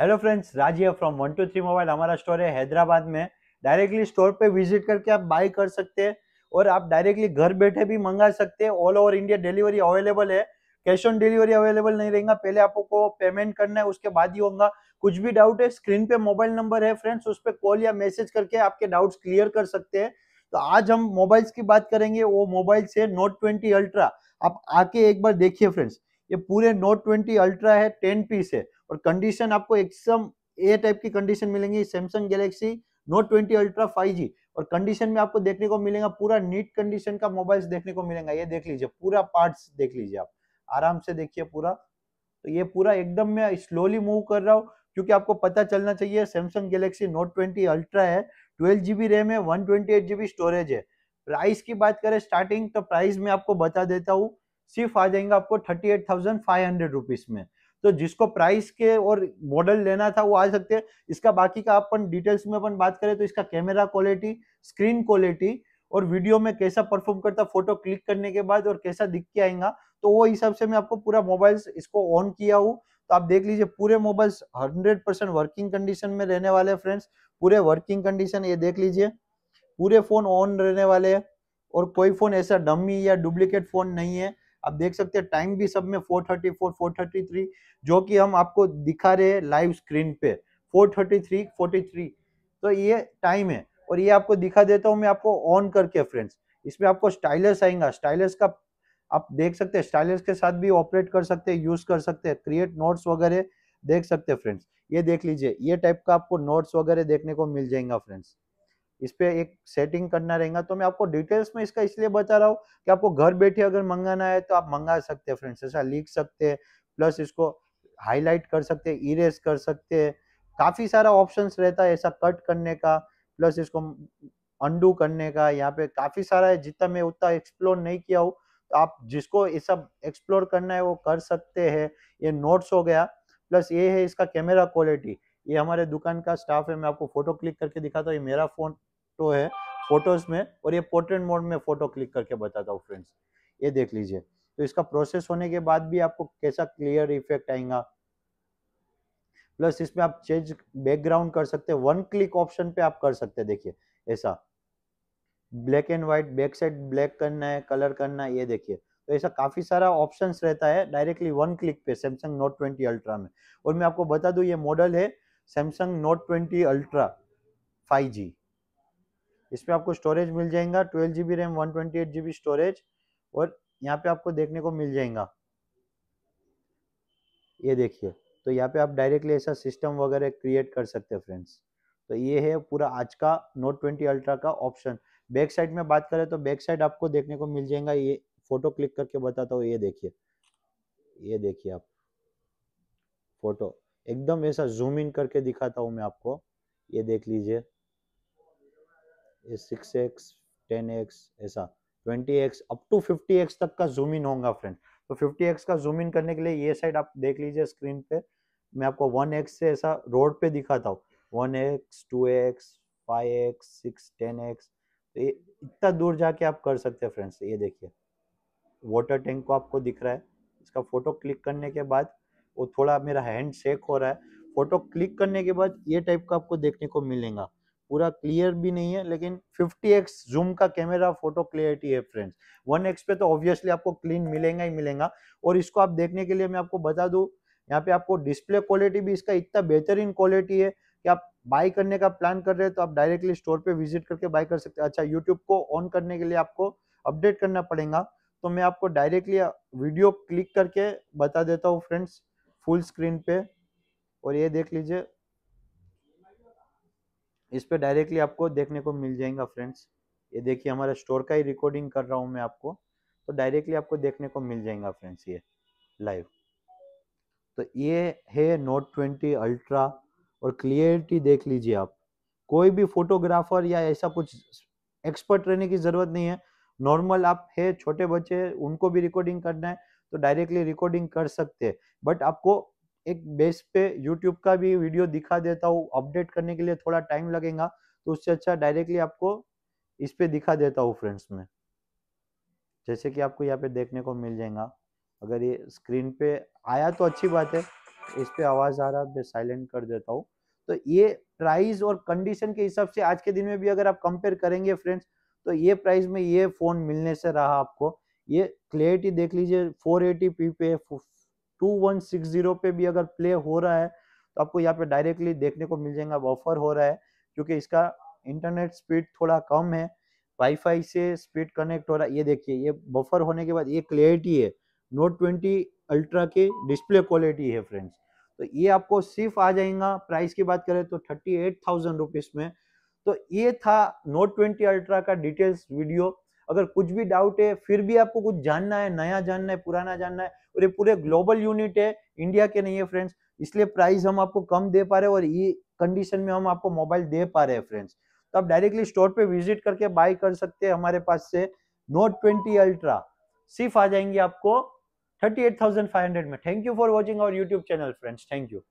hello friends Razia from one two three mobile हमारा store है हैदराबाद में डायरेक्टली स्टोर पे विजिट करके आप बाय कर सकते हैं और आप डायरेक्टली घर बैठे भी मंगा सकते हैं all over India delivery available है कैश ऑन डिलीवरी अवेलेबल नहीं रहेगा पहले आपको पेमेंट करना है उसके बाद ही होगा कुछ भी डाउट है स्क्रीन पे मोबाइल नंबर है फ्रेंड्स उस पर कॉल या मैसेज करके आपके डाउट्स क्लियर कर सकते हैं तो आज हम मोबाइल्स की बात करेंगे वो मोबाइल्स है नोट ट्वेंटी अल्ट्रा आप आके एक बार देखिए फ्रेंड्स ये पूरे नोट ट्वेंटी अल्ट्रा है टेन पीस है और कंडीशन आपको एकदम ए टाइप की कंडीशन मिलेंगी Samsung Galaxy Note twenty Ultra five और कंडीशन में आपको देखने को मिलेगा पूरा नीट कंडीशन का मोबाइल देखने को मिलेगा ये देख लीजिए पूरा पार्ट देख लीजिए आप आराम से देखिए पूरा तो ये पूरा एकदम मैं स्लोली मूव कर रहा हूँ क्योंकि आपको पता चलना चाहिए Samsung Galaxy Note twenty Ultra है ट्वेल्व जीबी रैम है one twenty eight GB storage है प्राइस की बात करें स्टार्टिंग तो प्राइस मैं आपको बता देता हूँ सिर्फ आ जाएंगे आपको thirty eight thousand five hundred rupees में तो जिसको प्राइस के और मॉडल लेना था वो आ सकते हैं इसका बाकी का अपन डिटेल्स में अपन बात करें तो इसका कैमरा क्वालिटी स्क्रीन क्वालिटी और वीडियो में कैसा परफॉर्म करता फोटो क्लिक करने के बाद और कैसा दिख के आएगा तो वो हिसाब से मैं आपको पूरा मोबाइल इसको ऑन किया हूँ तो आप देख लीजिए पूरे मोबाइल 100 परसेंट वर्किंग कंडीशन में रहने वाले फ्रेंड्स पूरे वर्किंग कंडीशन ये देख लीजिए पूरे फोन ऑन रहने वाले हैं और कोई फोन ऐसा डमी या डुप्लीकेट फोन नहीं है आप देख सकते हैं टाइम भी सब में 434 433 जो कि हम आपको दिखा रहे हैं लाइव स्क्रीन पे 433 43 तो ये टाइम है और ये आपको दिखा देता हूँ मैं आपको ऑन करके फ्रेंड्स इसमें आपको स्टाइलस आएगा स्टाइलस का आप देख सकते हैं स्टाइलस के साथ भी ऑपरेट कर सकते हैं यूज कर सकते हैं क्रिएट नोट्स वगैरह देख सकते हैं फ्रेंड्स ये देख लीजिए ये टाइप का आपको नोट्स वगैरह देखने को मिल जाएगा फ्रेंड्स इस पर एक सेटिंग करना रहेगा तो मैं आपको डिटेल्स में इसका इसलिए बता रहा हूँ कि आपको घर बैठे अगर मंगाना है तो आप मंगा सकते हैं फ्रेंड्स ऐसा लिख सकते हैं प्लस इसको हाईलाइट कर सकते हैं इरेज कर सकते हैं काफ़ी सारा ऑप्शंस रहता है ऐसा कट करने का प्लस इसको अंडू करने का यहाँ पे काफ़ी सारा है जितना मैं उतना एक्सप्लोर नहीं किया हूँ तो आप जिसको ये सब एक्सप्लोर करना है वो कर सकते हैं ये नोट्स हो गया प्लस ये है इसका कैमरा क्वालिटी ये हमारे दुकान का स्टाफ है मैं आपको फोटो क्लिक करके दिखाता हूँ ये मेरा फोटो तो है फोटोज में और ये पोर्ट्रेट मोड में फोटो क्लिक करके बताता हूँ फ्रेंड्स ये देख लीजिए तो इसका प्रोसेस होने के बाद भी आपको कैसा क्लियर इफेक्ट आएगा प्लस इसमें आप चेंज बैकग्राउंड कर सकते हैं वन क्लिक ऑप्शन पे आप कर सकते हैं देखिए ऐसा black and white back side black करना है कलर करना है ये देखिए तो ऐसा काफ़ी सारा ऑप्शंस रहता है डायरेक्टली वन क्लिक पे सैमसंग नोट ट्वेंटी अल्ट्रा में और मैं आपको बता दूं ये मॉडल है Samsung Note twenty Ultra five G इसमें आपको स्टोरेज मिल जाएगा twelve G B RAM one twenty eight G B storage और यहाँ पे आपको देखने को मिल जाएगा ये देखिए तो यहाँ पे आप डायरेक्टली ऐसा सिस्टम वगैरह क्रिएट कर सकते हैं फ्रेंड्स तो ये है पूरा आज का नोट ट्वेंटी अल्ट्रा का ऑप्शन बैक साइड में बात करें तो बैक साइड आपको देखने को मिल जाएगा ये फोटो क्लिक करके बताता हूँ ये देखिए ये देखिए आप फोटो एकदम ऐसा जूम इन करके दिखाता हूँ मैं आपको ये देख लीजिए ये सिक्स एक्स टेन एक्स ऐसा twenty x up to fifty x तक का जूम इन होगा फ्रेंड तो फिफ्टी एक्स का जूम इन करने के लिए ये साइड आप देख लीजिए स्क्रीन पे मैं आपको वन एक्स से ऐसा रोड पे दिखाता हूँ one x two x five x six ten x तो ये इतना दूर जाके आप कर सकते हैं फ्रेंड्स ये देखिए वाटर टैंक को आपको दिख रहा है इसका फोटो क्लिक करने के बाद वो थोड़ा मेरा हैंड शेक हो रहा है फोटो क्लिक करने के बाद ये टाइप का आपको देखने को मिलेगा पूरा क्लियर भी नहीं है लेकिन 50x जूम का कैमरा फोटो क्लियरिटी है फ्रेंड्स 1x पे तो ऑब्वियसली आपको क्लीन मिलेगा ही मिलेगा और इसको आप देखने के लिए मैं आपको बता दू यहाँ पे आपको डिस्प्ले क्वालिटी भी इसका इतना बेहतरीन क्वालिटी है कि आप बाय करने का प्लान कर रहे हैं तो आप डायरेक्टली स्टोर पे विजिट करके बाई कर सकते हैं अच्छा यूट्यूब को ऑन करने के लिए आपको अपडेट करना पड़ेगा तो मैं आपको डायरेक्टली वीडियो क्लिक करके बता देता हूँ फ्रेंड्स फुल स्क्रीन पे और ये देख लीजिए इस पर डायरेक्टली आपको देखने को मिल जाएगा फ्रेंड्स ये देखिए हमारा स्टोर का ही रिकॉर्डिंग कर रहा हूँ मैं आपको तो डायरेक्टली आपको देखने को मिल जाएगा फ्रेंड्स ये लाइव तो ये है नोट ट्वेंटी अल्ट्रा और क्लियरिटी देख लीजिए आप कोई भी फोटोग्राफर या ऐसा कुछ एक्सपर्ट रहने की जरूरत नहीं है नॉर्मल आप है छोटे बच्चे उनको भी रिकॉर्डिंग करना है तो डायरेक्टली रिकॉर्डिंग कर सकते हैं बट आपको एक बेस पे यूट्यूब का भी वीडियो दिखा देता हूँ अपडेट करने के लिए थोड़ा टाइम लगेगा तो उससे अच्छा डायरेक्टली आपको इस पे दिखा देता हूँ फ्रेंड्स में जैसे कि आपको यहाँ पे देखने को मिल जाएगा अगर ये स्क्रीन पे आया तो अच्छी बात है इस पे आवाज़ आ रहा है मैं साइलेंट कर देता हूँ तो ये प्राइस और कंडीशन के हिसाब से आज के दिन में भी अगर आप कंपेयर करेंगे फ्रेंड्स तो ये प्राइस में ये फ़ोन मिलने से रहा आपको ये क्लियरिटी देख लीजिए 480p पे 2160 पे भी अगर प्ले हो रहा है तो आपको यहाँ पे डायरेक्टली देखने को मिल जाएगा बफर हो रहा है क्योंकि इसका इंटरनेट स्पीड थोड़ा कम है वाईफाई से स्पीड कनेक्ट हो रहा है ये देखिए ये बफर होने के बाद ये क्लियरिटी है नोट ट्वेंटी अल्ट्रा की डिस्प्ले क्वालिटी है फ्रेंड्स तो ये आपको सिर्फ आ जाएगा प्राइस की बात करें तो थर्टी एट थाउजेंड रुपीज़ में तो ये था नोट ट्वेंटी अल्ट्रा का डिटेल्स वीडियो अगर कुछ भी डाउट है फिर भी आपको कुछ जानना है नया जानना है पुराना जानना है और ये पूरे ग्लोबल यूनिट है इंडिया के नहीं है फ्रेंड्स इसलिए प्राइस हम आपको कम दे पा रहे हैं और ये कंडीशन में हम आपको मोबाइल दे पा रहे हैं फ्रेंड्स तो आप डायरेक्टली स्टोर पे विजिट करके बाय कर सकते हैं हमारे पास से नोट ट्वेंटी अल्ट्रा सिर्फ आ जाएंगे आपको thirty eight thousand five hundred में thank you for watching our YouTube channel friends thank you